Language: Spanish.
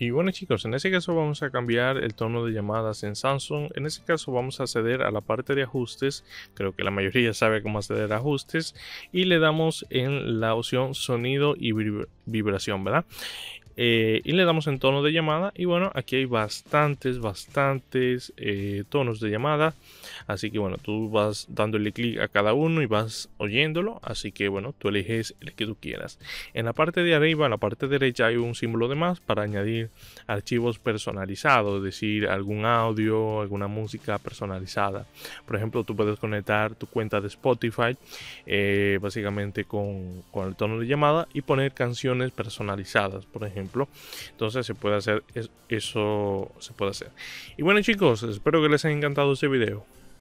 Y bueno chicos, en ese caso vamos a cambiar el tono de llamadas en Samsung. En ese caso vamos a acceder a la parte de ajustes. Creo que la mayoría sabe cómo acceder a ajustes. Y le damos en la opción sonido y vibración, ¿verdad? Eh, y le damos en tono de llamada y bueno aquí hay bastantes bastantes eh, tonos de llamada así que bueno tú vas dándole clic a cada uno y vas oyéndolo así que bueno tú eliges el que tú quieras en la parte de arriba en la parte derecha hay un símbolo de más para añadir archivos personalizados es decir algún audio alguna música personalizada por ejemplo tú puedes conectar tu cuenta de spotify eh, básicamente con el tono de llamada y poner canciones personalizadas por ejemplo entonces se puede hacer eso, se puede hacer. Y bueno chicos, espero que les haya encantado este video.